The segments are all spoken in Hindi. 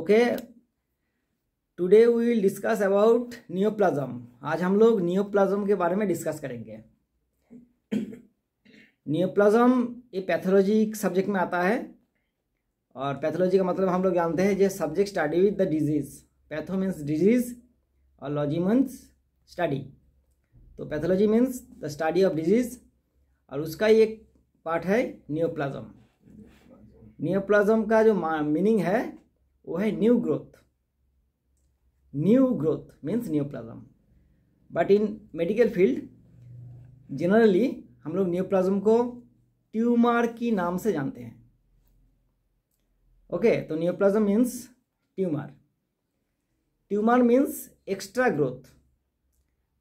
Okay today we will discuss about neoplasm आज हम लोग नियोप्लाज्म के बारे में डिस्कस करेंगे नियोप्लाज्म ये पैथोलॉजी सब्जेक्ट में आता है और पैथोलॉजी का मतलब हम लोग जानते हैं जो subject study with the disease patho means disease और लॉजी मीन्स स्टडी तो pathology means the study of disease और उसका ही एक पार्ट है नियोप्लाज्म नियोप्लाज्म का जो मीनिंग है वो है new growth new growth means plasm but in medical field generally हम लोग प्लाज्म को ट्यूमर की नाम से जानते हैं ओके okay, तो plasm means tumour tumour means extra growth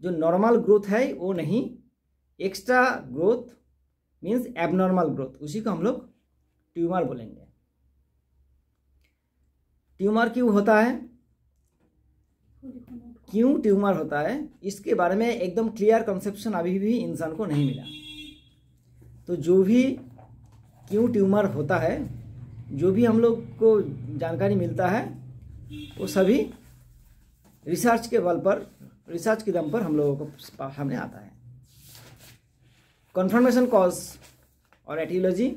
जो नॉर्मल ग्रोथ है वो नहीं extra growth means abnormal growth उसी को हम लोग ट्यूमर बोलेंगे ट्यूमर क्यों होता है क्यों ट्यूमर होता है इसके बारे में एकदम क्लियर कंसेप्शन अभी भी इंसान को नहीं मिला तो जो भी क्यों ट्यूमर होता है जो भी हम लोग को जानकारी मिलता है वो सभी रिसर्च के बल पर रिसर्च के दम पर हम लोगों को सामने आता है कन्फर्मेशन कॉज और एटियोलॉजी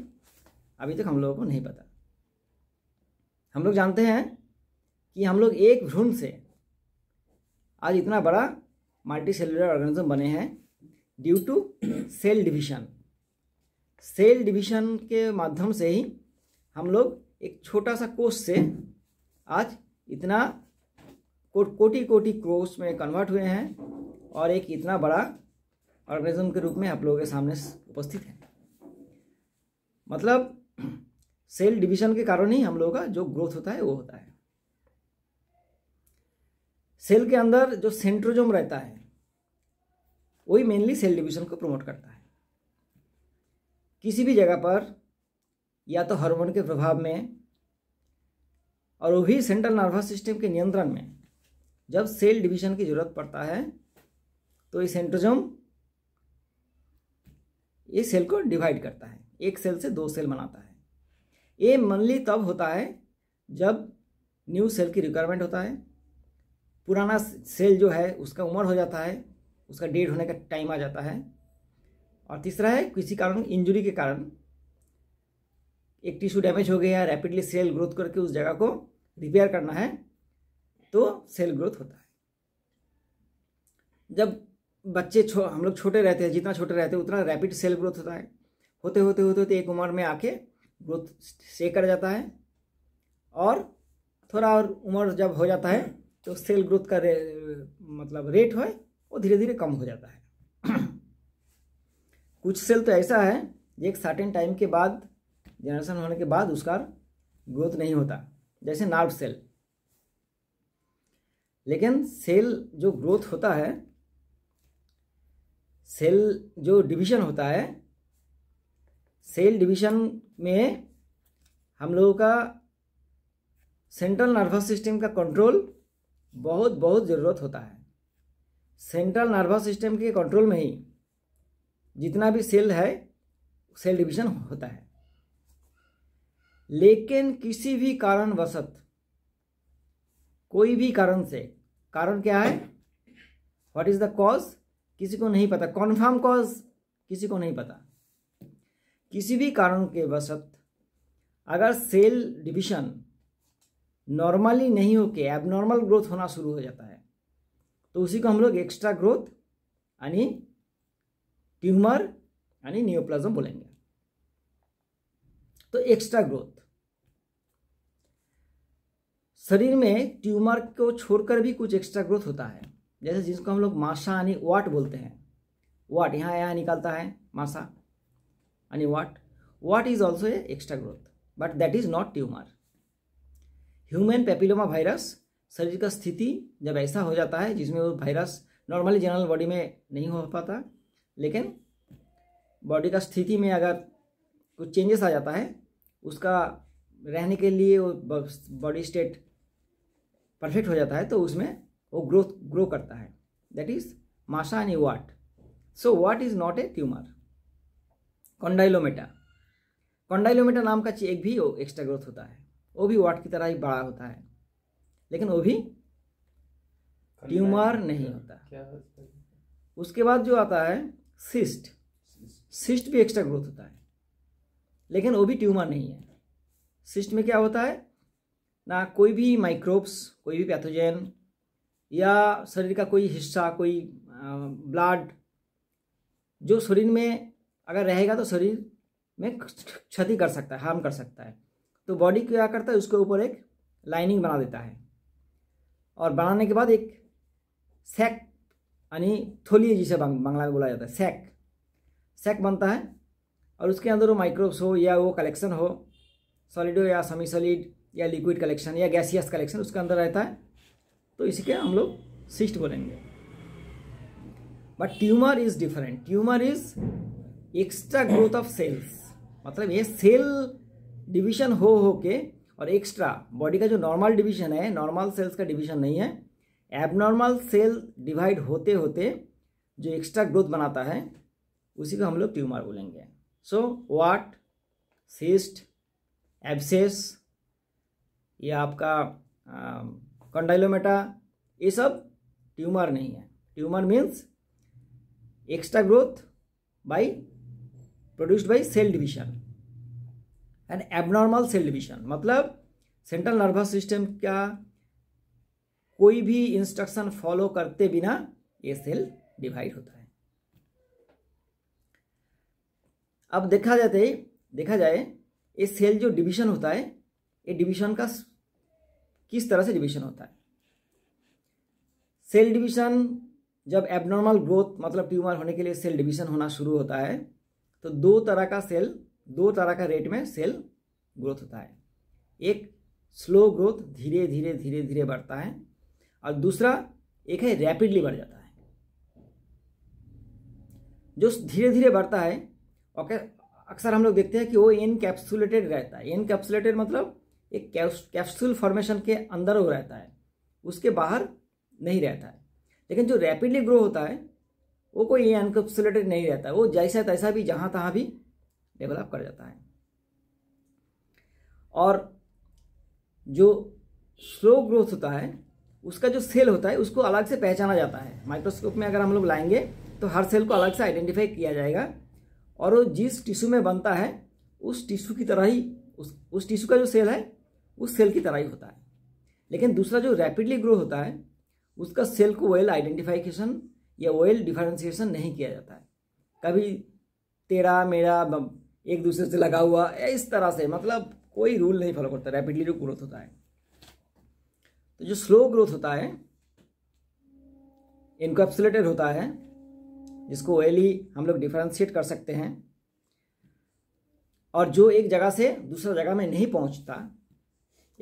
अभी तक हम लोगों को नहीं पता हम लोग जानते हैं कि हम लोग एक भ्रूण से आज इतना बड़ा मल्टी सेलुलर ऑर्गेनिज्म बने हैं due to cell division cell division के माध्यम से ही हम लोग एक छोटा सा कोष से आज इतना को, कोटि कोटि क्रोस में कन्वर्ट हुए हैं और एक इतना बड़ा ऑर्गेनिज्म के रूप में आप लोगों के सामने उपस्थित है मतलब सेल डिवीजन के कारण ही हम लोगों का जो ग्रोथ होता है वो होता है सेल के अंदर जो सेंट्रोजोम रहता है वही मेनली सेल डिविजन को प्रमोट करता है किसी भी जगह पर या तो हार्मोन के प्रभाव में और वही सेंट्रल नर्वस सिस्टम के नियंत्रण में जब सेल डिवीजन की जरूरत पड़ता है तो ये सेंट्रोजोम ये सेल को डिवाइड करता है एक सेल से दो सेल बनाता है ये मनली तब होता है जब न्यू सेल की रिक्वायरमेंट होता है पुराना सेल जो है उसका उम्र हो जाता है उसका डेड होने का टाइम आ जाता है और तीसरा है किसी कारण इंजरी के कारण एक टिश्यू डैमेज हो गया रैपिडली सेल ग्रोथ करके उस जगह को रिपेयर करना है तो सेल ग्रोथ होता है जब बच्चे छो हम लोग छोटे रहते हैं जितना छोटे रहते हैं उतना रैपिड सेल ग्रोथ होता है होते होते होते होते एक उम्र में आके ग्रोथ से कर जाता है और थोड़ा और उम्र जब हो जाता है जो तो सेल ग्रोथ का रे, मतलब रेट है वो धीरे धीरे कम हो जाता है कुछ सेल तो ऐसा है जो एक सर्टेन टाइम के बाद जनरेशन होने के बाद उसका ग्रोथ नहीं होता जैसे नार्व सेल लेकिन सेल जो ग्रोथ होता है सेल जो डिवीजन होता है सेल डिवीजन में हम लोगों का सेंट्रल नर्वस सिस्टम का कंट्रोल बहुत बहुत ज़रूरत होता है सेंट्रल नर्वस सिस्टम के कंट्रोल में ही जितना भी सेल है सेल डिवीजन होता है लेकिन किसी भी कारणवशत कोई भी कारण से कारण क्या है व्हाट इज द कॉज किसी को नहीं पता कॉन्फर्म कॉज किसी को नहीं पता किसी भी कारण के वशत अगर सेल डिवीजन नॉर्मली नहीं होके एबनॉर्मल ग्रोथ होना शुरू हो जाता है तो उसी को हम लोग एक्स्ट्रा ग्रोथ यानी ट्यूमर यानी न्यूप्लाज्म बोलेंगे तो एक्स्ट्रा ग्रोथ शरीर में ट्यूमर को छोड़कर भी कुछ एक्स्ट्रा ग्रोथ होता है जैसे जिसको हम लोग माशा यानी वाट बोलते हैं वाट यहाँ यहाँ निकलता है माशा यानी wart wart is also a extra growth but that is not tumour human papilloma virus शरीर का स्थिति जब ऐसा हो जाता है जिसमें वो वायरस नॉर्मली जनरल बॉडी में नहीं हो पाता लेकिन बॉडी का स्थिति में अगर कुछ चेंजेस आ जाता है उसका रहने के लिए वो बॉडी स्टेट परफेक्ट हो जाता है तो उसमें वो ग्रोथ ग्रो करता है दैट इज माशा and wart so wart is not a tumour condylomata condylomata नाम का एक भी एक्स्ट्रा ग्रोथ होता है वो भी वाट की तरह ही बड़ा होता है लेकिन वो भी ट्यूमर नहीं होता उसके बाद जो आता है सिस्ट सिस्ट भी एक्स्ट्रा ग्रोथ होता है लेकिन वो भी ट्यूमर नहीं है सिस्ट में क्या होता है ना कोई भी माइक्रोब्स कोई भी पैथोजेन या शरीर का कोई हिस्सा कोई ब्लड जो शरीर में अगर रहेगा तो शरीर में क्षति कर सकता है हार्म कर सकता है तो बॉडी क्या करता है उसके ऊपर एक लाइनिंग बना देता है और बनाने के बाद एक सेक यानी थोली जिसे बांग्ला में बोला जाता है सेक सेक बनता है और उसके अंदर वो माइक्रोब्स हो या वो कलेक्शन हो सॉलिड हो या सेमी सॉलिड या लिक्विड कलेक्शन या गैसियस कलेक्शन उसके अंदर रहता है तो इसी के हम लोग सिस्ट बोलेंगे but tumour is different tumour is extra growth of cells मतलब ये सेल डिवीजन हो हो के और एक्स्ट्रा बॉडी का जो नॉर्मल डिवीजन है नॉर्मल सेल्स का डिवीजन नहीं है एबनॉर्मल सेल डिवाइड होते होते जो एक्स्ट्रा ग्रोथ बनाता है उसी को हम लोग ट्यूमर बोलेंगे सो वाट सिस्ट एब्सेस या आपका कंडाइलोमेटा ये सब ट्यूमर नहीं है tumour means extra growth by produced by cell division and abnormal cell division मतलब सेंट्रल नर्वस सिस्टम का कोई भी इंस्ट्रक्शन फॉलो करते बिना ये सेल डिवाइड होता है अब देखा जाते देखा जाए ये सेल जो डिवीजन होता है ये डिवीजन का किस तरह से डिवीजन होता है सेल डिवीजन जब एबनॉर्मल ग्रोथ मतलब ट्यूमर होने के लिए सेल डिवीजन होना शुरू होता है तो दो तरह का सेल दो तरह का रेट में सेल ग्रोथ होता है एक स्लो ग्रोथ धीरे धीरे धीरे धीरे बढ़ता है और दूसरा एक है रैपिडली बढ़ जाता है जो धीरे धीरे बढ़ता है ओके अक्सर हम लोग देखते हैं कि वो एन कैप्सुलेटेड रहता है एन कैप्सुलेटेड मतलब एक कैप्सूल फॉर्मेशन के अंदर वो रहता है उसके बाहर नहीं रहता है लेकिन जो रैपिडली ग्रो होता है वो कोई एनकैप्सुलेटेड नहीं रहता है वो जैसा तैसा भी जहाँ तहाँ भी डेवलप कर जाता है और जो स्लो ग्रोथ होता है उसका जो सेल होता है उसको अलग से पहचाना जाता है माइक्रोस्कोप में अगर हम लोग लाएंगे तो हर सेल को अलग से आइडेंटिफाई किया जाएगा और वो जिस टिश्यू में बनता है उस टिश्यू की तरह ही उस उस टिश्यू का जो सेल है उस सेल की तरह ही होता है लेकिन दूसरा जो रैपिडली ग्रो होता है उसका सेल को ऑयल आइडेंटिफिकेशन या ऑयल डिफरेंशिएशन नहीं किया जाता है कभी तेरा मेरा एक दूसरे से लगा हुआ या इस तरह से मतलब कोई रूल नहीं फॉलो करता रैपिडली जो ग्रोथ होता है तो जो स्लो ग्रोथ होता है इनकप्सुलेटेड होता है जिसको ओयली हम लोग डिफ्रेंशिएट कर सकते हैं और जो एक जगह से दूसरा जगह में नहीं पहुंचता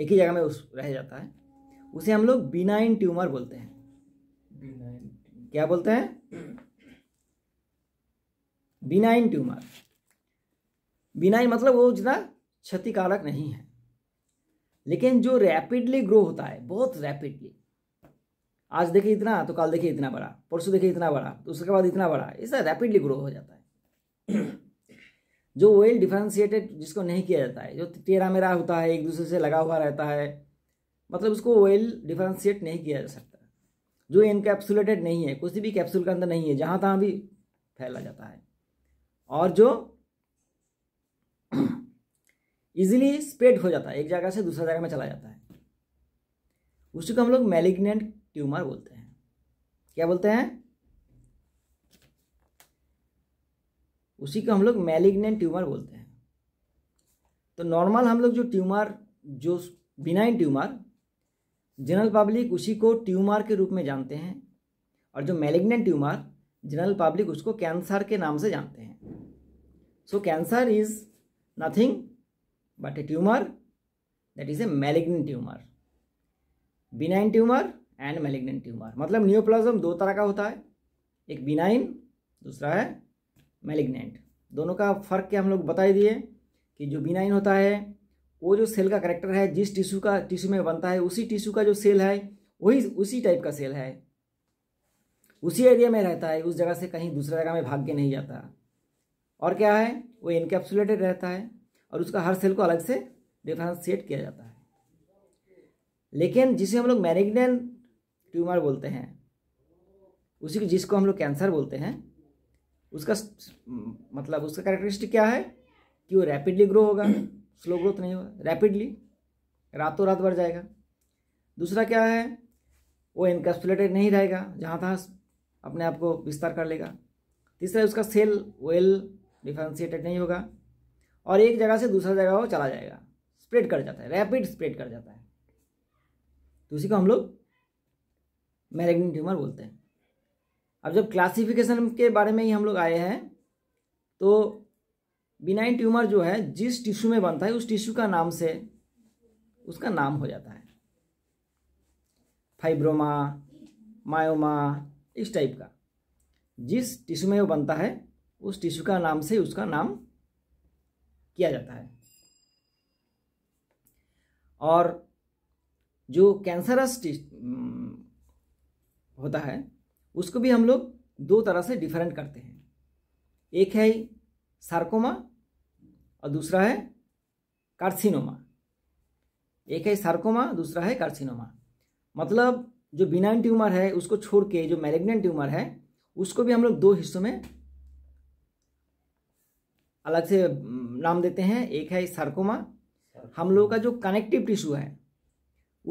एक ही जगह में उस रह जाता है उसे हम लोग बिनाइन ट्यूमर बोलते हैं क्या बोलते हैं बिनाइन ट्यूमर बिना ही मतलब वो जितना क्षतिकारक नहीं है लेकिन जो रैपिडली ग्रो होता है बहुत रैपिडली आज देखिए इतना तो कल देखिए इतना बड़ा परसों देखिए इतना बड़ा तो उसके बाद इतना बड़ा ऐसा रैपिडली ग्रो हो जाता है जो वेल डिफ्रेंशिएटेड जिसको नहीं किया जाता है जो टेरा मेरा होता है एक दूसरे से लगा हुआ रहता है मतलब उसको वेल डिफ्रेंशिएट नहीं किया जा सकता जो इनकैप्सुलेटेड नहीं है कुछ भी कैप्सूल के अंदर नहीं है जहाँ तहाँ भी फैला जाता है और जो इजिली स्प्रेड हो जाता है एक जगह से दूसरा जगह में चला जाता है उसी को हम लोग मेलिग्नेंट ट्यूमर बोलते हैं क्या बोलते हैं उसी को हम लोग मेलिग्नेंट ट्यूमर बोलते हैं तो नॉर्मल हम लोग जो ट्यूमर जो बिनाइन ट्यूमर जनरल पब्लिक उसी को ट्यूमर के रूप में जानते हैं और जो मेलिग्नेंट ट्यूमर जनरल पब्लिक उसको कैंसर के नाम से जानते हैं so cancer is nothing but a tumor that is a malignant tumor benign tumour and malignant tumour मतलब न्यूप्लाज्म दो तरह का होता है एक बिनाइन दूसरा है मेलिग्नेंट दोनों का फर्क क्या हम लोग बता दिए कि जो बिनाइन होता है वो जो सेल का करेक्टर है जिस टिश्यू का टिश्यू में बनता है उसी टिश्यू का जो सेल है वही उसी टाइप का सेल है उसी एरिया में रहता है उस जगह से कहीं दूसरे जगह में भाग के नहीं जाता और क्या है वो इनकेप्सुलेटेड रहता है और उसका हर सेल को अलग से डिफ्रेंशिएट किया जाता है लेकिन जिसे हम लोग मैरिग्नेंट ट्यूमर बोलते हैं उसी को जिसको हम लोग कैंसर बोलते हैं उसका मतलब उसका कैरेक्टरिस्टिक क्या है कि वो रैपिडली ग्रो होगा स्लो ग्रोथ नहीं होगा रैपिडली रातों रात बढ़ जाएगा दूसरा क्या है वो इनकैप्सुलेटेड नहीं रहेगा जहाँ तहाँ अपने आप को विस्तार कर लेगा तीसरा उसका सेल वेल डिफ्रेंशिएटेड नहीं होगा और एक जगह से दूसरा जगह वो चला जाएगा स्प्रेड कर जाता है रैपिड स्प्रेड कर जाता है तो उसी को हम लोग मैलेग्नेंट ट्यूमर बोलते हैं अब जब क्लासिफिकेशन के बारे में ही हम लोग आए हैं तो बिनाइन ट्यूमर जो है जिस टिश्यू में बनता है उस टिश्यू का नाम से उसका नाम हो जाता है फाइब्रोमा मायोमा इस टाइप का जिस टिश्यू में वो बनता है उस टिश्यू का नाम से उसका नाम किया जाता है और जो कैंसरस होता है उसको भी हम लोग दो तरह से डिफरेंट करते हैं एक है सार्कोमा और दूसरा है कार्सिनोमा एक है सार्कोमा दूसरा है कार्सिनोमा मतलब जो बिनाइन ट्यूमर है उसको छोड़ के जो मैलेग्नेंट ट्यूमर है उसको भी हम लोग दो हिस्सों में अलग से नाम देते हैं एक है सार्कोमा हम लोगों का जो कनेक्टिव टिश्यू है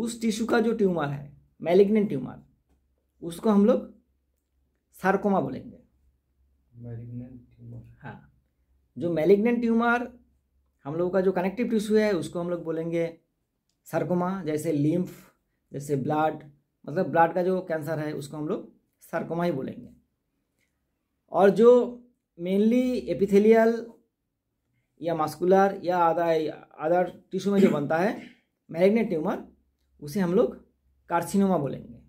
उस टिश्यू का जो ट्यूमर है मेलिग्नेंट ट्यूमर उसको हम लोग सार्कोमा बोलेंगे हाँ जो मेलिग्नेंट ट्यूमर हम लोगों का जो कनेक्टिव टिश्यू है उसको हम लोग बोलेंगे सार्कोमा जैसे लिम्फ जैसे ब्लड मतलब ब्लड का जो कैंसर है उसको हम लोग सार्कोमा ही बोलेंगे और जो मेनली एपिथेलियल या मास्कुलर या अदर अदर टिश्यू में जो बनता है मैग्नेट ट्यूमर उसे हम लोग कार्सिनोमा बोलेंगे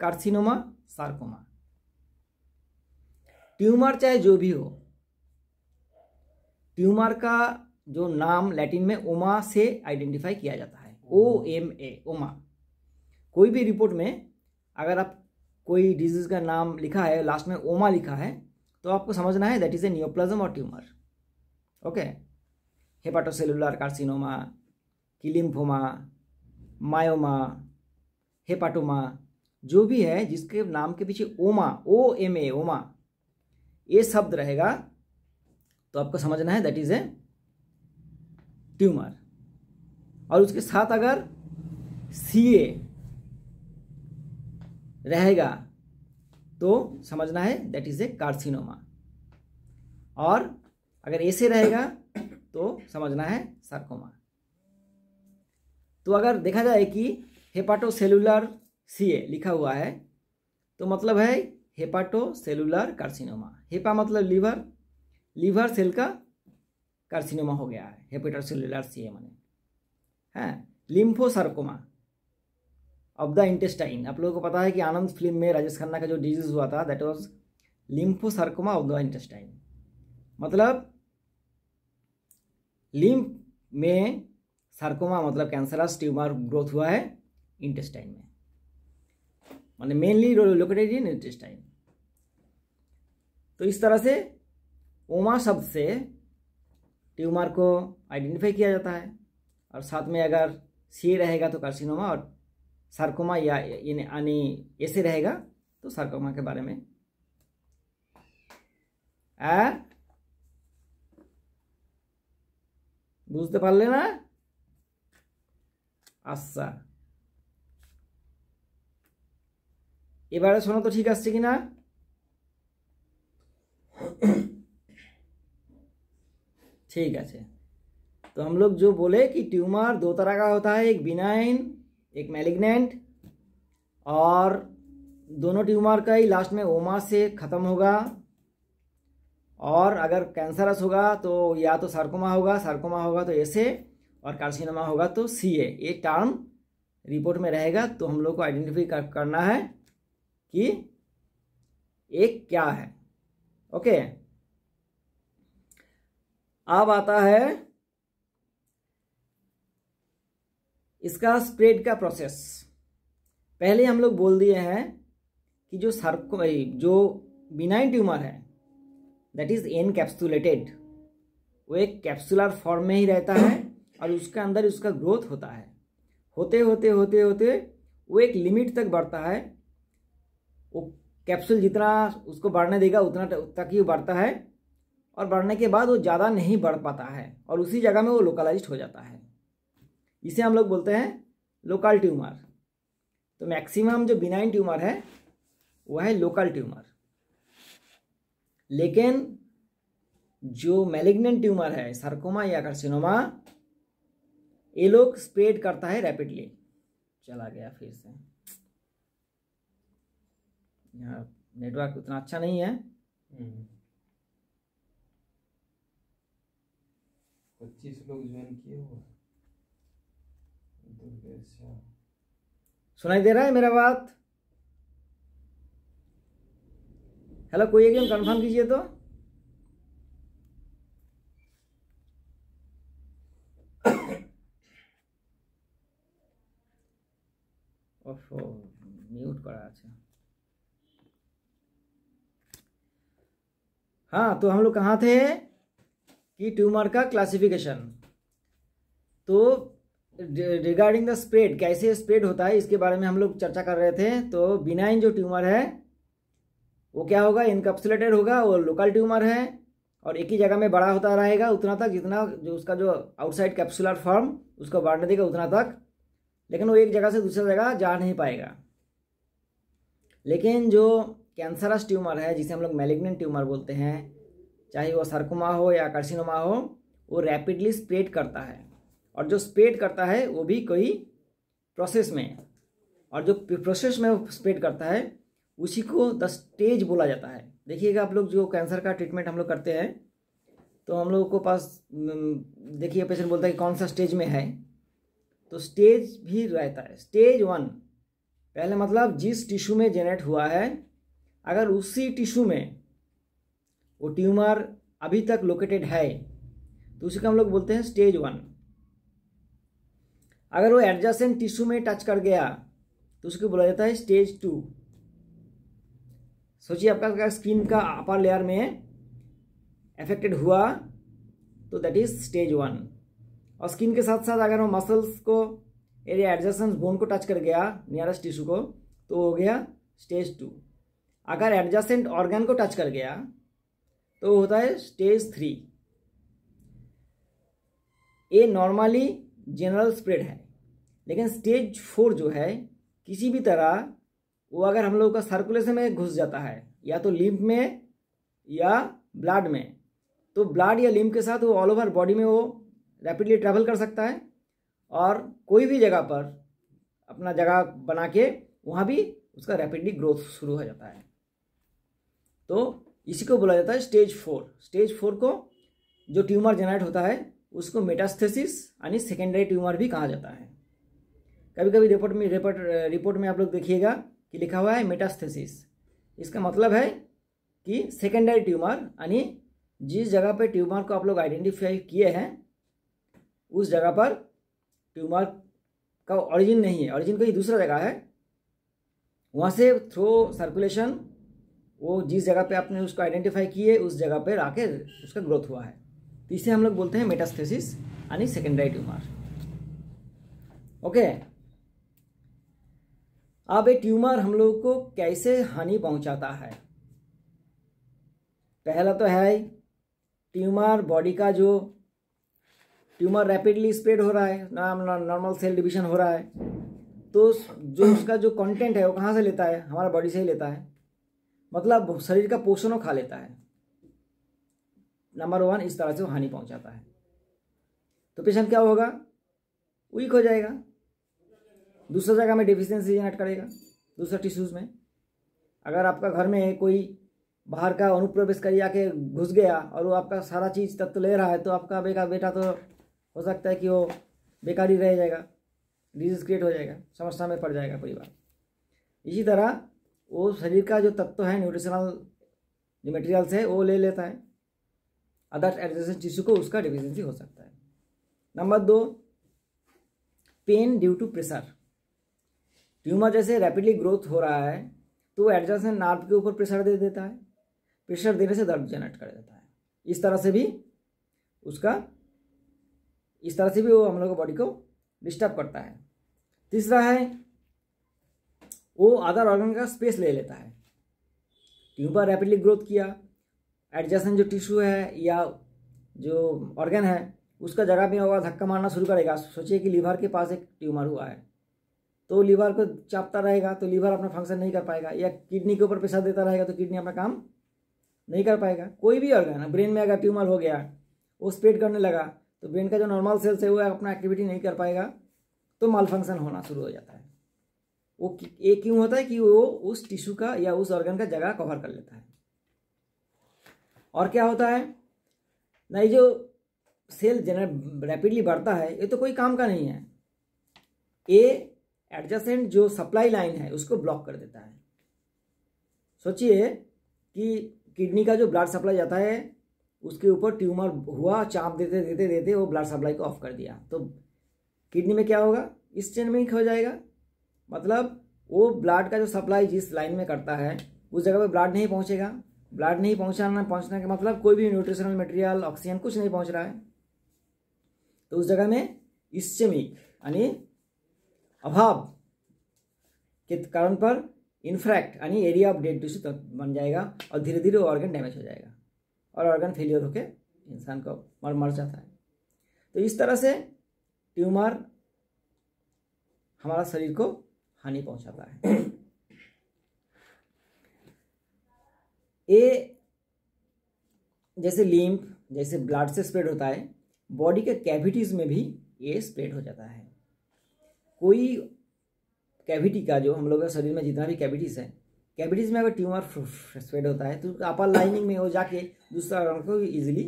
कार्सिनोमा सार्कोमा ट्यूमर चाहे जो भी हो ट्यूमर का जो नाम लैटिन में ओमा से आइडेंटिफाई किया जाता है ओ एम ए ओमा कोई भी रिपोर्ट में अगर आप कोई डिजीज़ का नाम लिखा है लास्ट में ओमा लिखा है तो आपको समझना है दैट इज़ ए न्योप्लाजम और ट्यूमर ओके हेपाटोसेलुलर कार्सिनोमा किलिम्फोमा मायोमा हेपाटोमा जो भी है जिसके नाम के पीछे ओमा ओ एम ए ओमा ये शब्द रहेगा तो आपको समझना है दैट इज ए ट्यूमर और उसके साथ अगर सी ए रहेगा तो समझना है दैट इज ए कार्सिनोमा और अगर ऐसे रहेगा तो समझना है सार्कोमा तो अगर देखा जाए कि हेपाटोसेलुलर सी ए लिखा हुआ है तो मतलब है हेपाटोसेलुलर कार्सिनोमा हेपा मतलब लीवर लीवर सेल का कार्सिनोमा हो गया है हेपेटोसेलुलर सी ए मैंने हैं लिम्फोसार्कोमा ऑफ द इंटेस्टाइन आप लोगों को पता है कि आनंद फिल्म में राजेश खन्ना का जो डिजीज हुआ था that was lymphosarcoma of the intestine मतलब लिम्फ में सार्कोमा मतलब कैंसरस ट्यूमर ग्रोथ हुआ है इंटेस्टाइन में मतलब मेनली लोकेटेड इन इंटेस्टाइन तो इस तरह से ओमा शब्द से ट्यूमर को आइडेंटिफाई किया जाता है और साथ में अगर सी रहेगा तो कार्सिनोमा और सार्कोमा या यानी ऐसे रहेगा तो सार्कोमा के बारे में বুঝতে পারলে না আচ্ছা এবারে শোনো তো ঠিক আসছে কি না ঠিক আছে तो हम लोग जो बोले कि ट्यूमर दो तरह का होता है एक बिनाइन एक मैलिग्नेंट और दोनों ट्यूमर का ही लास्ट में ओमा से ख़त्म होगा और अगर कैंसरस होगा तो या तो सार्कोमा होगा सार्कोमा होगा तो एस ए और कार्सिनोमा होगा तो सी ए ये टर्म रिपोर्ट में रहेगा तो हम लोग को आइडेंटिफाई कर, करना है कि एक क्या है ओके अब आता है इसका स्प्रेड का प्रोसेस पहले हम लोग बोल दिए हैं कि जो सार्को जो बिनाइन ट्यूमर है दैट इज एनकैप्सुलेटेड वो एक कैप्सुलर फॉर्म में ही रहता है और उसके अंदर उसका ग्रोथ होता है होते होते होते होते वो एक लिमिट तक बढ़ता है वो कैप्सूल जितना उसको बढ़ने देगा उतना तक ही बढ़ता है और बढ़ने के बाद वो ज़्यादा नहीं बढ़ पाता है और उसी जगह में वो लोकलाइज हो जाता है इसे हम लोग बोलते हैं लोकल ट्यूमर तो मैक्सिमम जो बिनाइन ट्यूमर है वह है लोकल ट्यूमर लेकिन जो मेलिग्नेंट ट्यूमर है सरकोमा या कर्सिनोमा ये लोग स्प्रेड करता है रैपिडली चला गया फिर से यहाँ नेटवर्क उतना अच्छा नहीं है हम्म। पच्चीस लोग ज्वाइन किए हुए तो सुनाई दे रहा है मेरा बात हेलो कोई एक कंफर्म कीजिए तो म्यूट মিউট করা हाँ तो हम लोग कहाँ थे कि ट्यूमर का क्लासिफिकेशन तो रिगार्डिंग द स्प्रेड कैसे स्प्रेड होता है इसके बारे में हम लोग चर्चा कर रहे थे तो बिनाइन जो ट्यूमर है वो क्या होगा इनकप्सुलेटेड होगा वो लोकल ट्यूमर है और एक ही जगह में बड़ा होता रहेगा उतना तक जितना जो उसका जो आउटसाइड कैप्सुलर फॉर्म उसको बढ़ने देगा उतना तक लेकिन वो एक जगह से दूसरी जगह जा नहीं पाएगा लेकिन जो कैंसरस ट्यूमर है जिसे हम लोग मेलेग्नेंट ट्यूमर बोलते हैं चाहे वो सरकुमा हो या कार्सिनोमा हो वो रैपिडली स्प्रेड करता है और जो स्प्रेड करता है वो भी कोई प्रोसेस में और जो प्रोसेस में वो स्प्रेड करता है उसी को द स्टेज बोला जाता है देखिएगा आप लोग जो कैंसर का ट्रीटमेंट हम लोग करते हैं तो हम लोगों को पास देखिए पेशेंट बोलता है कि कौन सा स्टेज में है तो स्टेज भी रहता है स्टेज वन पहले मतलब जिस टिश्यू में जेनेट हुआ है अगर उसी टिश्यू में वो ट्यूमर अभी तक लोकेटेड है तो उसी को हम लोग बोलते हैं स्टेज वन अगर वो एडजस्टेंट टिश्यू में टच कर गया तो उसको बोला जाता है स्टेज टू सोचिए आपका अगर स्किन का अपर लेयर में अफेक्टेड हुआ तो दैट इज स्टेज वन और स्किन के साथ साथ अगर वो मसल्स को एरिया एडजस्टन बोन को टच कर गया नियरेस्ट टिश्यू को तो हो गया स्टेज टू अगर एडजस्टेंट ऑर्गन को टच कर गया तो होता है स्टेज थ्री ये नॉर्मली जनरल स्प्रेड है लेकिन स्टेज फोर जो है किसी भी तरह वो अगर हम लोग का सर्कुलेशन में घुस जाता है या तो लिम्फ में या ब्लड में तो ब्लड या लिम्फ के साथ वो ऑल ओवर बॉडी में वो रैपिडली ट्रैवल कर सकता है और कोई भी जगह पर अपना जगह बना के वहाँ भी उसका रैपिडली ग्रोथ शुरू हो जाता है तो इसी को बोला जाता है स्टेज फोर स्टेज फोर को जो ट्यूमर जनरेट होता है उसको मेटास्थेसिस यानी सेकेंडरी ट्यूमर भी कहा जाता है कभी कभी रिपोर्ट में रिपोर्ट रिपोर्ट में आप लोग देखिएगा कि लिखा हुआ है मेटास्थेसिस इसका मतलब है कि सेकेंडरी ट्यूमर यानी जिस जगह पर ट्यूमर को आप लोग आइडेंटिफाई किए हैं उस जगह पर ट्यूमर का ऑरिजिन नहीं है ऑरिजिन कोई दूसरा जगह है वहाँ से थ्रो सर्कुलेशन वो जिस जगह पे आपने उसको आइडेंटिफाई किए उस जगह पर आके उसका ग्रोथ हुआ है तो इसे हम लोग बोलते हैं मेटास्थेसिस यानी सेकेंडरी ट्यूमर ओके अब ये ट्यूमर हम लोग को कैसे हानि पहुंचाता है पहला तो है ट्यूमर बॉडी का जो ट्यूमर रैपिडली स्प्रेड हो रहा है नॉर्मल सेल डिवीजन हो रहा है तो जो उसका जो कंटेंट है वो कहाँ से लेता है हमारा बॉडी से ही लेता है मतलब शरीर का पोषण खा लेता है नंबर वन इस तरह से वो हानि पहुंचाता है तो पेशेंट क्या होगा वीक हो जाएगा दूसरा जगह में डिफिशियंसी जनरेट करेगा दूसरा टिश्यूज़ में अगर आपका घर में कोई बाहर का अनुप्रवेश कर आके घुस गया और वो आपका सारा चीज़ तत्व तो ले रहा है तो आपका बेकार बेटा तो हो सकता है कि वो बेकार ही रह जाएगा डिजीज क्रिएट हो जाएगा समस्या में पड़ जाएगा परिवार इसी तरह वो शरीर का जो तत्व है न्यूट्रिशनल जो मटेरियल्स है वो ले लेता है अदर एडजेसेंट टिश्यू को उसका डिफिशेंसी हो सकता है नंबर दो pain due to pressure tumour जैसे रैपिडली ग्रोथ हो रहा है तो एडजस्टमेंट नार्व के ऊपर प्रेशर दे देता है प्रेशर देने से दर्द जनरेट कर देता है इस तरह से भी उसका इस तरह से भी वो हम लोग बॉडी को डिस्टर्ब करता है तीसरा है वो अदर ऑर्गन का स्पेस ले लेता है ट्यूमर रैपिडली ग्रोथ किया एडजस्टमेंट जो टिश्यू है या जो ऑर्गन है उसका जगह भी होगा धक्का मारना शुरू करेगा सोचिए कि लीवर के पास एक ट्यूमर हुआ है तो लीवर को चापता रहेगा तो लीवर अपना फंक्शन नहीं कर पाएगा या किडनी के ऊपर प्रेशर देता रहेगा तो किडनी अपना काम नहीं कर पाएगा कोई भी ऑर्गन ब्रेन में अगर ट्यूमर हो गया वो स्प्रेड करने लगा तो ब्रेन का जो नॉर्मल सेल्स है वो अपना एक्टिविटी नहीं कर पाएगा तो माल फंक्शन होना शुरू हो जाता है वो ये क्यों होता है कि वो उस टिश्यू का या उस ऑर्गन का जगह कवर कर लेता है और क्या होता है नहीं जो सेल जनर रैपिडली बढ़ता है ये तो कोई काम का नहीं है ये एडजस्टेंट जो सप्लाई लाइन है उसको ब्लॉक कर देता है सोचिए कि किडनी का जो ब्लड सप्लाई जाता है उसके ऊपर ट्यूमर हुआ चाप देते देते देते वो ब्लड सप्लाई को ऑफ कर दिया तो किडनी में क्या होगा इस स्टेन में ही हो जाएगा मतलब वो ब्लड का जो सप्लाई जिस लाइन में करता है उस जगह पर ब्लड नहीं पहुंचेगा ब्लड नहीं पहुंचाना पहुंचने का मतलब कोई भी न्यूट्रिशनल मटेरियल ऑक्सीजन कुछ नहीं पहुंच रहा है तो उस जगह में इस्चेमिक यानी अभाव के कारण पर इन्फ्रैक्ट यानी एरिया ऑफ डेड टिश्यू बन जाएगा और धीरे धीरे वो ऑर्गन डैमेज हो जाएगा और ऑर्गन फेलियर होकर इंसान को मर मर जाता है तो इस तरह से ट्यूमर हमारा शरीर को हानि पहुंचाता है ये जैसे लिम्फ जैसे ब्लड से स्प्रेड होता है बॉडी के कैविटीज़ में भी ये स्प्रेड हो जाता है कोई कैविटी का जो हम लोग शरीर में जितना भी कैविटीज़ है कैविटीज़ में अगर ट्यूमर स्प्रेड होता है तो अपर लाइनिंग में वो जाके दूसरा रंग को ईजिली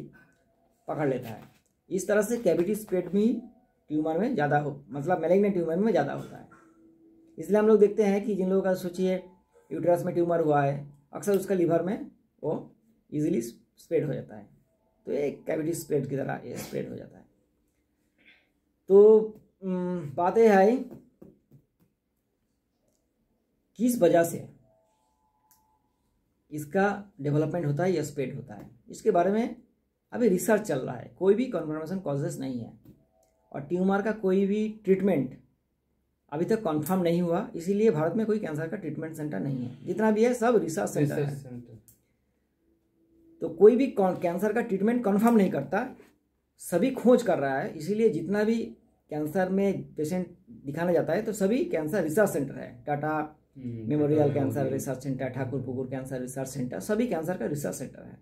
पकड़ लेता है इस तरह से कैविटी स्प्रेड भी ट्यूमर में ज़्यादा हो मतलब मेलेग्नेंट ट्यूमर में ज़्यादा होता है इसलिए हम लोग देखते हैं कि जिन लोगों का सोचिए यूट्रस में ट्यूमर हुआ है अक्सर उसका लीवर में वो ईजिली स्प्रेड हो जाता है तो ये कैविटी स्प्रेड की तरह ये स्प्रेड हो जाता है तो हम्म, बातें है किस वजह से इसका डेवलपमेंट होता है या स्प्रेड होता है इसके बारे में अभी रिसर्च चल रहा है कोई भी कन्फर्मेशन कॉजेस नहीं है और ट्यूमर का कोई भी ट्रीटमेंट अभी तक कंफर्म नहीं हुआ इसीलिए भारत में कोई कैंसर का ट्रीटमेंट सेंटर नहीं है जितना भी है सब रिसर्च सेंटर है तो कोई भी कैंसर का ट्रीटमेंट कन्फर्म नहीं करता सभी खोज कर रहा है इसीलिए जितना भी कैंसर में पेशेंट दिखाना जाता है तो सभी कैंसर रिसर्च सेंटर है Tata hmm, memorial cancer research centre Thakurpukur cancer research centre सभी कैंसर का रिसर्च सेंटर है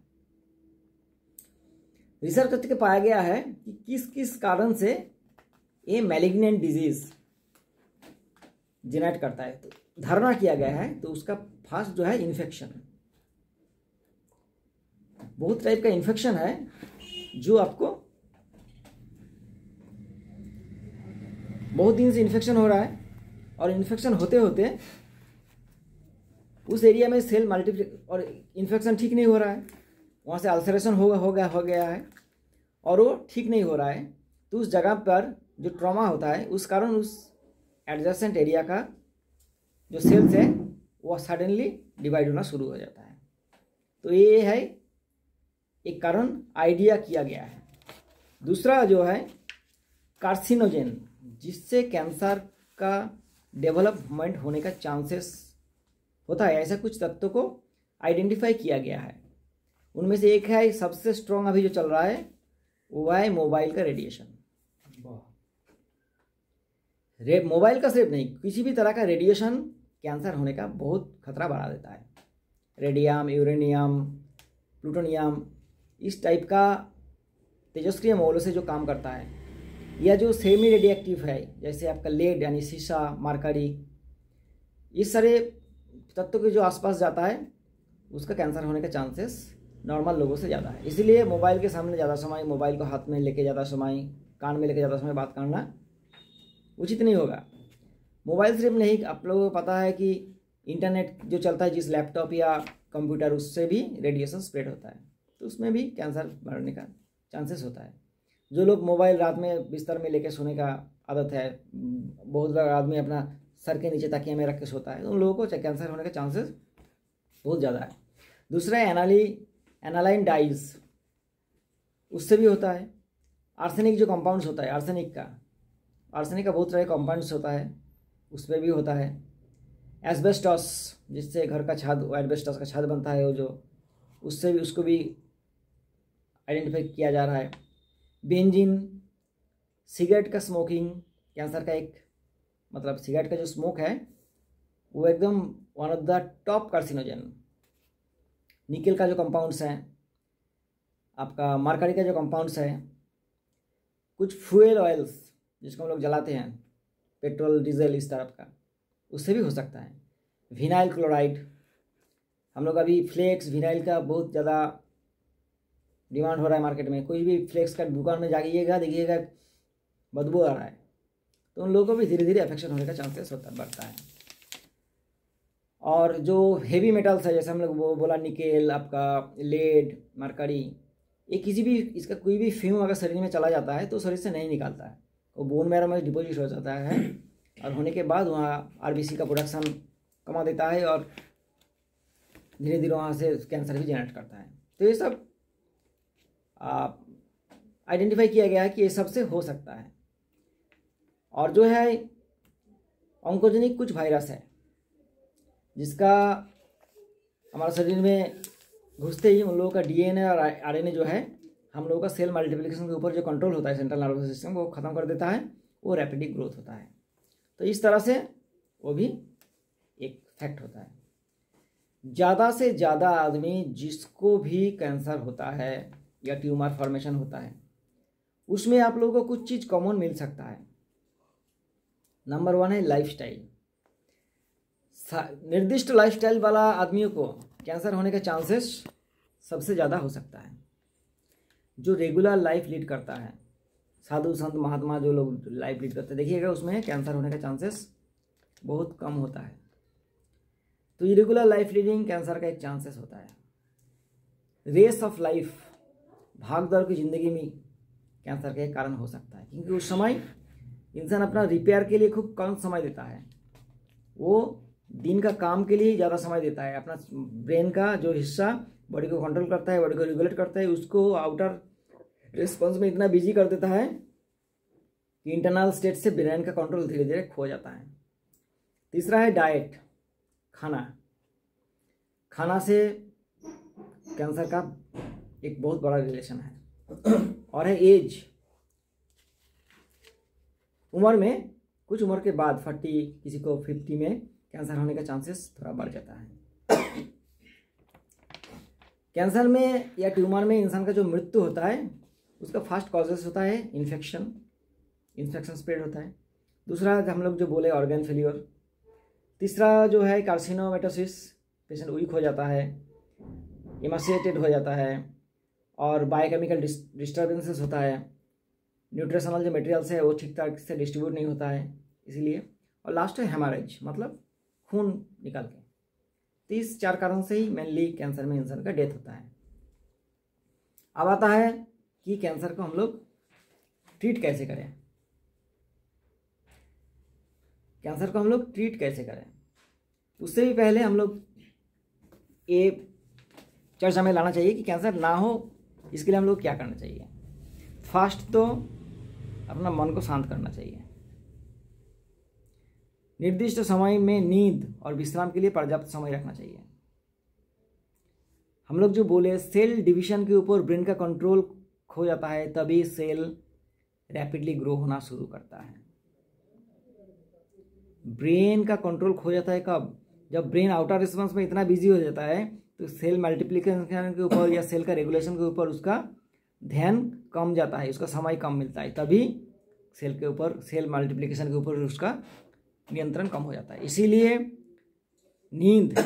रिसर्च करके पाया गया है कि किस किस कारण से ये मैलिग्नेंट डिजीज जेनेट करता है तो धारणा किया गया है तो उसका फास्ट जो है इन्फेक्शन बहुत टाइप का इन्फेक्शन है जो आपको बहुत दिन से इन्फेक्शन हो रहा है और इन्फेक्शन होते होते उस एरिया में सेल मल्टीप्ली और इन्फेक्शन ठीक नहीं हो रहा है वहाँ से अल्सरेशन हो हो गया हो गया है और वो ठीक नहीं हो रहा है तो उस जगह पर जो ट्रॉमा होता है उस कारण उस एडजस्टेंट एरिया का जो सेल्स है वो सडनली डिवाइड होना शुरू हो जाता है तो ये है एक कारण आइडिया किया गया है दूसरा जो है कार्सिनोजेन जिससे कैंसर का डेवलपमेंट होने का चांसेस होता है ऐसा कुछ तत्वों को आइडेंटिफाई किया गया है उनमें से एक है सबसे स्ट्रॉन्ग अभी जो चल रहा है वो है मोबाइल का रेडिएशन रे मोबाइल का सिर्फ नहीं किसी भी तरह का रेडिएशन कैंसर होने का बहुत खतरा बढ़ा देता है रेडियम यूरेनियम प्लूटोनियम इस टाइप का तेजस्क्रिय मौलों से जो काम करता है या जो सेमी रेडिएक्टिव है जैसे आपका लेड यानी शीशा मार्करी ये सारे तत्व के जो आसपास जाता है उसका कैंसर होने के चांसेस नॉर्मल लोगों से ज़्यादा है इसीलिए मोबाइल के सामने ज़्यादा समय मोबाइल को हाथ में लेके ज़्यादा समय कान में लेके ज़्यादा समय बात करना उचित नहीं होगा मोबाइल सिर्फ नहीं आप लोगों को पता है कि इंटरनेट जो चलता है जिस लैपटॉप या कंप्यूटर उससे भी रेडिएशन स्प्रेड होता है तो उसमें भी कैंसर बढ़ने का चांसेस होता है जो लोग मोबाइल रात में बिस्तर में लेके सोने का आदत है बहुत लोग आदमी अपना सर के नीचे तकिया में रख के सोता है तो उन लोगों को कैंसर होने के चांसेस बहुत ज़्यादा है दूसरा है एनाली एनालाइन डाइज उससे भी होता है आर्सेनिक जो कंपाउंड्स होता है आर्सेनिक का आर्सेनिक का बहुत सारे कंपाउंड्स होता है उस पर भी होता है एसबेस्टॉस जिससे घर का छाद एसबेस्टॉस का छाद बनता है वो जो उससे भी उसको भी आइडेंटिफाई किया जा रहा है बेंजिन सिगरेट का स्मोकिंग कैंसर का एक मतलब सिगरेट का जो स्मोक है वो एकदम one of the top carcinogen nickel का जो कंपाउंड्स हैं आपका मार्करी का जो कंपाउंड्स है कुछ फ्यूल ऑयल्स जिसको हम लोग जलाते हैं पेट्रोल डीजल इस तरफ का उससे भी हो सकता है विनाइल क्लोराइड हम लोग अभी फ्लेक्स विनाइल का बहुत ज़्यादा डिमांड हो रहा है मार्केट में कोई भी फ्लेक्स का दुकान में जाइएगा देखिएगा बदबू आ रहा है तो उन लोगों को भी धीरे धीरे अफेक्शन होने का चांसेस होता बढ़ता है और जो हेवी मेटल्स है जैसे हम लोग वो बोला निकेल आपका लेड मरकरी ये किसी भी इसका कोई भी फ्यूम अगर शरीर में चला जाता है तो शरीर से नहीं निकालता है वो बोन मैरो में डिपोजिट हो जाता है और होने के बाद वहाँ आर का प्रोडक्शन कमा देता है और धीरे धीरे वहाँ से कैंसर भी जनरेट करता है तो ये सब आइडेंटिफाई किया गया है कि ये सबसे हो सकता है और जो है ऑंकोजेनिक कुछ वायरस है जिसका हमारे शरीर में घुसते ही उन लोगों का डीएनए और आरएनए जो है हम लोगों का सेल मल्टीप्लिकेशन के ऊपर जो कंट्रोल होता है सेंट्रल नर्वस सिस्टम वो ख़त्म कर देता है वो रैपिडिक ग्रोथ होता है तो इस तरह से वो भी एक फैक्ट होता है ज़्यादा से ज़्यादा आदमी जिसको भी कैंसर होता है या ट्यूमर फॉर्मेशन होता है उसमें आप लोगों को कुछ चीज़ कॉमन मिल सकता है नंबर वन है लाइफस्टाइल निर्दिष्ट लाइफस्टाइल वाला आदमियों को कैंसर होने का चांसेस सबसे ज़्यादा हो सकता है जो रेगुलर लाइफ लीड करता है साधु संत महात्मा जो लोग लाइफ लीड करते हैं देखिएगा उसमें कैंसर होने का चांसेस बहुत कम होता है तो इरेगुलर लाइफ लीडिंग कैंसर का एक चांसेस होता है रेस ऑफ लाइफ भागदौड़ की ज़िंदगी में कैंसर के कारण हो सकता है क्योंकि उस समय इंसान अपना रिपेयर के लिए खूब कम समय देता है वो दिन का काम के लिए ज़्यादा समय देता है अपना ब्रेन का जो हिस्सा बॉडी को कंट्रोल करता है बॉडी को रेगुलेट करता है उसको आउटर रिस्पॉन्स में इतना बिजी कर देता है कि इंटरनल स्टेट से ब्रेन का कंट्रोल धीरे धीरे खो जाता है तीसरा है डाइट खाना खाना से कैंसर का एक बहुत बड़ा रिलेशन है और है एज उम्र में कुछ उम्र के बाद फोर्टी किसी को फिफ्टी में कैंसर होने का चांसेस थोड़ा बढ़ जाता है कैंसर में या ट्यूमर में इंसान का जो मृत्यु होता है उसका फर्स्ट कॉजेस होता है इन्फेक्शन इन्फेक्शन स्प्रेड होता है दूसरा हम लोग जो बोले ऑर्गेन फेलियर तीसरा जो है कार्सिनोमेटोसिस पेशेंट वीक हो जाता है इमर्सिएटेड हो जाता है और बायोकेमिकल डिस्टर्बेंसेस होता है न्यूट्रिशनल जो मटेरियल्स है वो ठीक ठाक से डिस्ट्रीब्यूट नहीं होता है इसीलिए और लास्ट है हेमारेज मतलब खून निकाल के तो इस चार कारणों से ही मेनली कैंसर में इंसान का डेथ होता है अब आता है कि कैंसर को हम लोग ट्रीट कैसे करें कैंसर को हम लोग ट्रीट कैसे करें उससे भी पहले हम लोग ये चर्चा में लाना चाहिए कि कैंसर ना हो इसके लिए हम लोग क्या करना चाहिए फर्स्ट तो अपना मन को शांत करना चाहिए निर्दिष्ट समय में नींद और विश्राम के लिए पर्याप्त समय रखना चाहिए हम लोग जो बोले सेल डिवीजन के ऊपर ब्रेन का कंट्रोल खो जाता है तभी सेल रैपिडली ग्रो होना शुरू करता है ब्रेन का कंट्रोल खो जाता है कब जब ब्रेन आउटर रिस्पॉन्स में इतना बिजी हो जाता है तो सेल मल्टीप्लिकेशन के ऊपर या सेल का रेगुलेशन के ऊपर उसका ध्यान कम जाता है उसका समय कम मिलता है तभी सेल के ऊपर सेल मल्टीप्लीकेशन के ऊपर उसका नियंत्रण कम हो जाता है इसीलिए नींद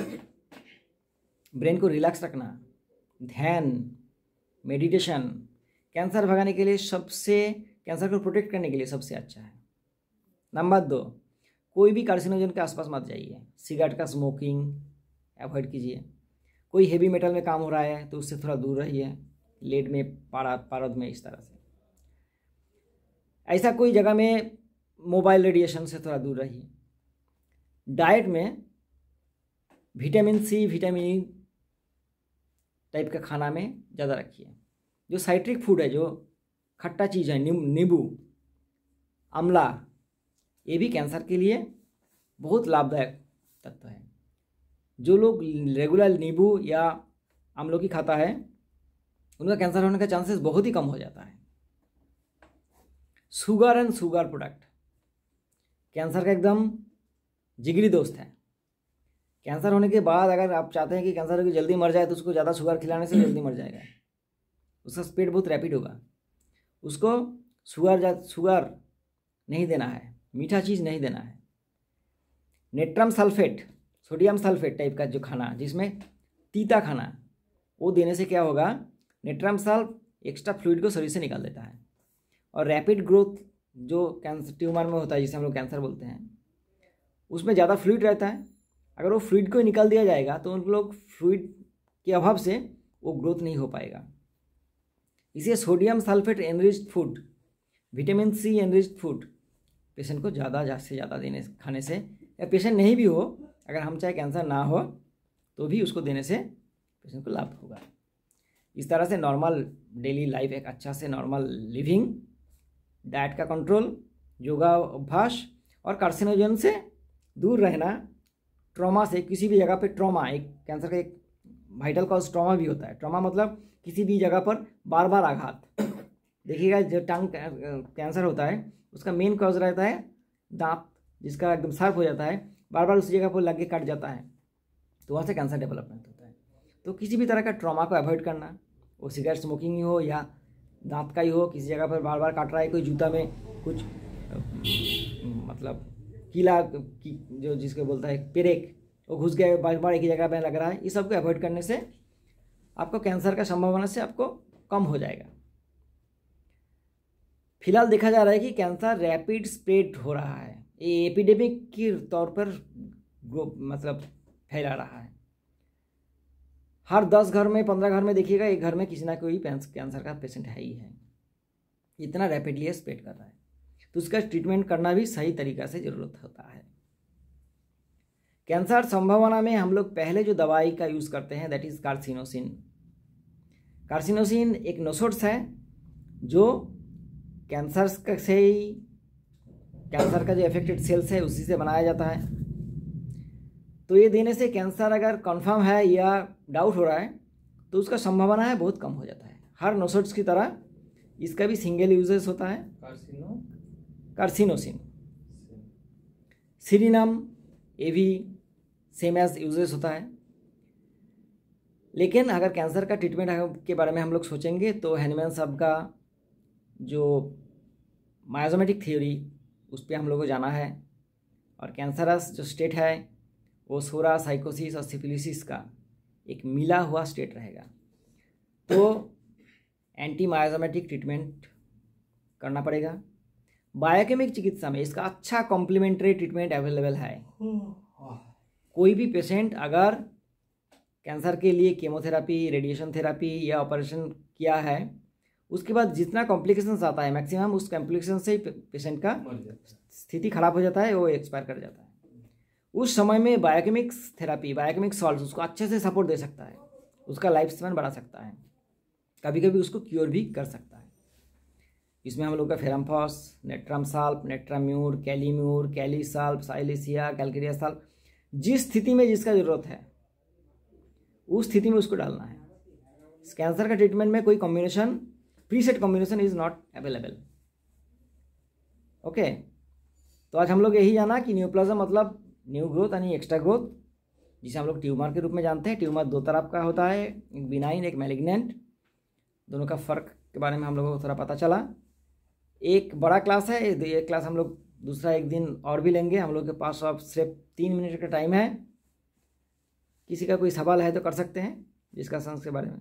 ब्रेन को रिलैक्स रखना ध्यान मेडिटेशन कैंसर भगाने के लिए सबसे कैंसर को प्रोटेक्ट करने के लिए सबसे अच्छा है नंबर दो कोई भी कार्सिनोजन के आसपास मत जाइए सिगरेट का स्मोकिंग अवॉइड कीजिए कोई हेवी मेटल में काम हो रहा है तो उससे थोड़ा दूर रहिए लेड में पारा पारद में इस तरह से ऐसा कोई जगह में मोबाइल रेडिएशन से थोड़ा दूर रहिए डाइट में vitamin C vitamin E type का खाना में ज़्यादा रखिए जो साइट्रिक फूड है जो खट्टा चीज़ है नींबू आमला ये भी कैंसर के लिए बहुत लाभदायक तत्व है जो लोग रेगुलर नींबू या आमलोकी खाता है उनका कैंसर होने का चांसेस बहुत ही कम हो जाता है sugar and sugar product cancer का एकदम जिगरी दोस्त है कैंसर होने के बाद अगर आप चाहते हैं कि कैंसर की जल्दी मर जाए तो उसको ज़्यादा शुगर खिलाने से जल्दी मर जाएगा उसका स्पीड बहुत रैपिड होगा उसको शुगर शुगर नहीं देना है मीठा चीज़ नहीं देना है natrum sulphate sodium sulphate type का जो खाना जिसमें तीता खाना वो देने से क्या होगा नेट्रम साल्फ एक्स्ट्रा फ्लूड को शरीर से निकाल देता है और रैपिड ग्रोथ जो कैंसर ट्यूमर में होता है जिसे हम लोग कैंसर बोलते हैं उसमें ज़्यादा फ्लूड रहता है अगर वो फ्लूड को निकाल दिया जाएगा तो उन लोग फ्लूड के अभाव से वो ग्रोथ नहीं हो पाएगा इसे sodium sulphate enriched food vitamin C enriched food patient को ज़्यादा से ज़्यादा देने खाने से या पेशेंट नहीं भी हो अगर हम चाहे कैंसर ना हो तो भी उसको देने से पेशेंट को लाभ होगा इस तरह से नॉर्मल डेली लाइफ एक अच्छा से नॉर्मल लिविंग डाइट का कंट्रोल योगा अभ्यास और कार्सिनोजन से दूर रहना ट्रॉमा से किसी भी जगह पे ट्रॉमा एक कैंसर का एक वाइटल कॉज ट्रॉमा भी होता है ट्रॉमा मतलब किसी भी जगह पर बार बार आघात देखिएगा जो टंग कैंसर होता है उसका मेन कॉज रहता है दांत जिसका एकदम साफ हो जाता है बार बार उस जगह पर लग के कट जाता है तो वहाँ से कैंसर डेवलपमेंट होता है तो किसी भी तरह का ट्रॉमा को अवॉइड करना वो सिगरेट स्मोकिंग ही हो या दांत का ही हो किसी जगह पर बार बार काट रहा है कोई जूता में कुछ मतलब कीला की जो जिसको बोलता है पेरेक वो घुस गया बार बार एक ही जगह पर लग रहा है ये सब को अवॉइड करने से आपको कैंसर का संभावना से आपको कम हो जाएगा फिलहाल देखा जा रहा है कि कैंसर रैपिड स्प्रेड हो रहा है एपिडेमिक के तौर पर मतलब फैला रहा है हर दस घर में पंद्रह घर में देखिएगा एक घर में किसी ना कोई कैंसर का पेशेंट है ही है इतना रैपिडली स्प्रेड कर रहा है तो उसका ट्रीटमेंट करना भी सही तरीका से ज़रूरत होता है कैंसर संभावना में हम लोग पहले जो दवाई का यूज़ करते हैं दैट इज़ कार्सिनोसिन कार्सिनोसिन एक नोसोट्स है जो कैंसर से ही कैंसर का जो एफेक्टेड सेल्स है उसी से बनाया जाता है तो ये देने से कैंसर अगर कन्फर्म है या डाउट हो रहा है तो उसका संभावना है बहुत कम हो जाता है हर नोसोट्स की तरह इसका भी सिंगल यूजेस होता है कार्सिनो कार्सिनोसिन सीरीनम ये भी सेम एज यूजेस होता है लेकिन अगर कैंसर का ट्रीटमेंट के बारे में हम लोग सोचेंगे तो हैनमैन साहब का जो मायोजोमेटिक थ्योरी उस पर हम लोग को जाना है और कैंसरस जो स्टेट है वो सोरा साइकोसिस और सिफिलिसिस का एक मिला हुआ स्टेट रहेगा तो एंटी मायोजोमेटिक ट्रीटमेंट करना पड़ेगा बायोकेमिक चिकित्सा में इसका अच्छा कॉम्प्लीमेंट्री ट्रीटमेंट अवेलेबल है कोई भी पेशेंट अगर कैंसर के लिए केमोथेरापी रेडिएशन थेरापी या ऑपरेशन किया है उसके बाद जितना कॉम्प्लिकेशन आता है मैक्सिमम उस कॉम्प्लिकेशन से ही पेशेंट का स्थिति खराब हो जाता है वो एक्सपायर कर जाता है उस समय में बायोकेमिक्स थेरापी बायोकेमिक सॉल्व उसको अच्छे से सपोर्ट दे सकता है उसका लाइफ स्पैन बढ़ा सकता है कभी कभी उसको क्योर भी कर सकता है इसमें हम लोग का फेरम्फॉस नेट्राम साल्प नेट्राम्यूर कैलीम्यूर कैली साल्प साइलिसिया कैलकेरिया साल्प जिस स्थिति में जिसका ज़रूरत है उस स्थिति में उसको डालना है कैंसर का ट्रीटमेंट में कोई combination preset combination is not available okay तो आज हम लोग यही जाना कि न्यूप्लाज्म मतलब न्यू ग्रोथ यानी एक्स्ट्रा ग्रोथ जिसे हम लोग ट्यूमर के रूप में जानते हैं ट्यूमर दो तरफ का होता है एक बिनाइन एक मेलिग्नेंट दोनों का फ़र्क के बारे में हम लोगों को थोड़ा पता चला एक बड़ा क्लास है एक क्लास हम लोग दूसरा एक दिन और भी लेंगे हम लोग के पास अब सिर्फ तीन मिनट का टाइम है किसी का कोई सवाल है तो कर सकते हैं डिस्कशंस के बारे में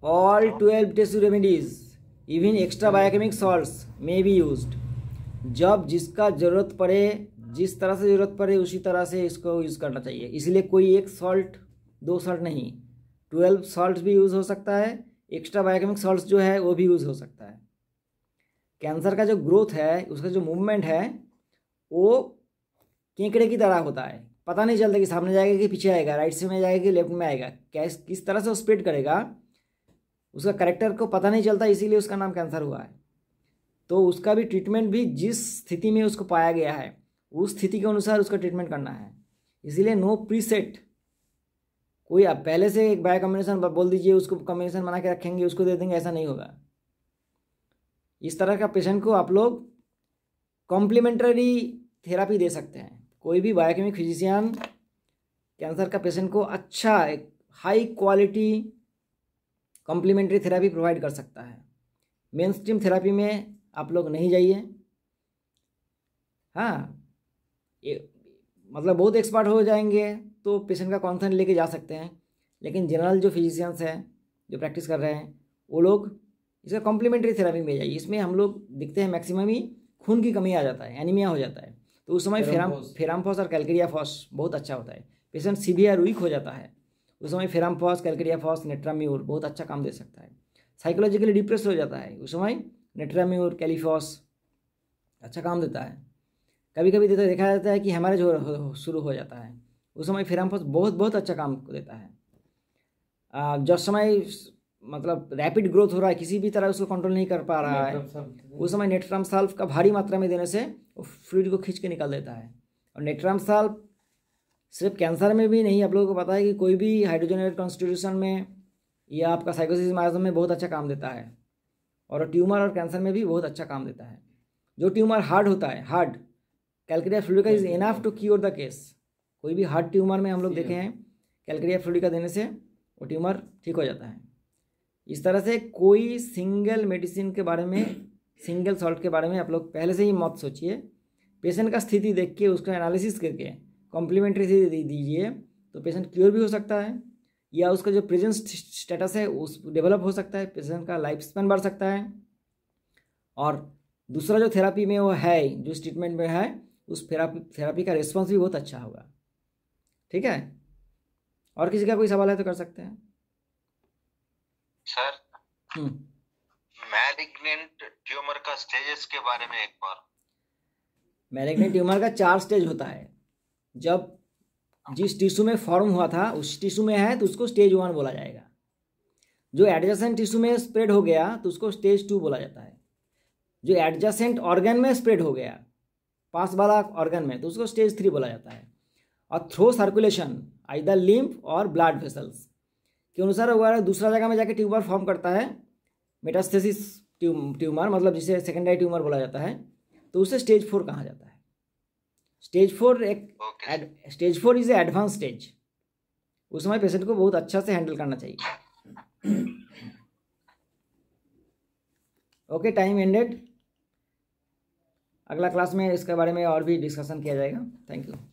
All 12 tissue remedies, even extra biochemic salts may be used. जब जिसका ज़रूरत पड़े जिस तरह से ज़रूरत पड़े उसी तरह से इसको यूज़ करना चाहिए इसलिए कोई एक सॉल्ट दो सॉल्ट नहीं ट्वेल्व सॉल्ट भी यूज़ हो सकता है एक्स्ट्रा बायोकेमिक सॉल्ट जो है वो भी यूज़ हो सकता है कैंसर का जो ग्रोथ है उसका जो मूवमेंट है वो केंकड़े की तरह होता है पता नहीं चलता कि सामने जाएगा कि पीछे आएगा राइट से में जाएगा कि लेफ्ट में आएगा कैस किस तरह से वो स्प्रेड करेगा उसका करेक्टर को पता नहीं चलता इसीलिए उसका नाम कैंसर हुआ है तो उसका भी ट्रीटमेंट भी जिस स्थिति में उसको पाया गया है उस स्थिति के अनुसार उसका ट्रीटमेंट करना है इसीलिए नो प्रीसेट कोई आप पहले से एक बायो कम्बिनेशन बोल दीजिए उसको कम्बिनेशन बना के रखेंगे उसको दे देंगे ऐसा नहीं होगा इस तरह का पेशेंट को आप लोग कॉम्प्लीमेंट्री थेरापी दे सकते हैं कोई भी बायोकेमिक फिजिशियन कैंसर का पेशेंट को अच्छा एक high quality complementary therapy provide कर सकता है मेन स्ट्रीम थेरेपी में आप लोग नहीं जाइए हाँ ये मतलब बहुत एक्सपर्ट हो जाएंगे तो पेशेंट का कॉन्सर्न लेके जा सकते हैं लेकिन जनरल जो फिजिशियंस हैं जो प्रैक्टिस कर रहे हैं वो लोग इसका कॉम्प्लीमेंट्री थेरेपी में जाइए इसमें हम लोग दिखते हैं मैक्सिमम ही खून की कमी आ जाता है एनीमिया हो जाता है तो उस समय फेराम फेराम फॉस और कैलकेरिया फॉस बहुत अच्छा होता है पेशेंट सीवियर वीक हो जाता है उस समय फेरामफॉस कैलकरिया फॉस नेट्रामियोर बहुत अच्छा काम दे सकता है साइकोलॉजिकली डिप्रेस हो जाता है उस समय नेट्रामियोर कैलिफॉस अच्छा काम देता है कभी कभी देता देखा जाता है कि हेमरेज हो, शुरू हो जाता है उस समय फेरामफॉस बहुत बहुत अच्छा काम देता है जब समय मतलब रैपिड ग्रोथ हो रहा है किसी भी तरह उसको कंट्रोल नहीं कर पा रहा है उस समय नेट्राम साल्फ का भारी मात्रा में देने से वो फ्लूड को खींच के निकाल देता है और नेट्राम साल्फ सिर्फ कैंसर में भी नहीं आप लोगों को पता है कि कोई भी हाइड्रोजनेट कॉन्स्टिट्यूशन में ये आपका साइकोसिस माइजम में बहुत अच्छा काम देता है और ट्यूमर और कैंसर में भी बहुत अच्छा काम देता है जो ट्यूमर हार्ड होता है hard calcarea fluorica is enough to cure the case कोई भी हार्ड ट्यूमर में हम लोग देखे हैं कैलक्रिया फ्लूडिका देने से वो ट्यूमर ठीक हो जाता है इस तरह से कोई सिंगल मेडिसिन के बारे में सिंगल सॉल्ट के बारे में आप लोग पहले से ही मत सोचिए पेशेंट का स्थिति देख के उसका एनालिसिस करके कॉम्प्लीमेंट्री थी दे दीजिए तो पेशेंट क्योर भी हो सकता है या उसका जो प्रेजेंट स्टेटस है उस डेवलप हो सकता है पेशेंट का लाइफ स्पेन बढ़ सकता है और दूसरा जो थेरापी में वो है जो ट्रीटमेंट में है उस थेरापी थेरापी का रिस्पॉन्स भी बहुत अच्छा होगा ठीक है और किसी का कोई सवाल है तो कर सकते हैं सर मैलिग्नेंट हम्म। ट्यूमर का स्टेजेस के बारे में एक बार मैलिग्नेंट ट्यूमर का चार स्टेज होता है जब जिस टिश्यू में फॉर्म हुआ था उस टिश्यू में है तो उसको स्टेज वन बोला जाएगा जो एडजस्टेंट टिश्यू में स्प्रेड हो गया तो उसको स्टेज टू बोला जाता है जो एडजस्टेंट ऑर्गन में स्प्रेड हो गया पास वाला ऑर्गन में तो उसको स्टेज थ्री बोला जाता है और थ्रो सर्कुलेशन आइदर लिम्फ और ब्लड वेसल्स के अनुसार वगैरह दूसरा जगह में जाके ट्यूमर फॉर्म करता है मेटास्थेसिस ट्यूमर मतलब जिसे सेकेंडरी ट्यूमर बोला जाता है तो उसे स्टेज फोर कहा जाता है स्टेज फोर एक stage four is a advance stage उस समय पेशेंट को बहुत अच्छा से हैंडल करना चाहिए ओके टाइम एंडेड अगला क्लास में इसके बारे में और भी डिस्कशन किया जाएगा थैंक यू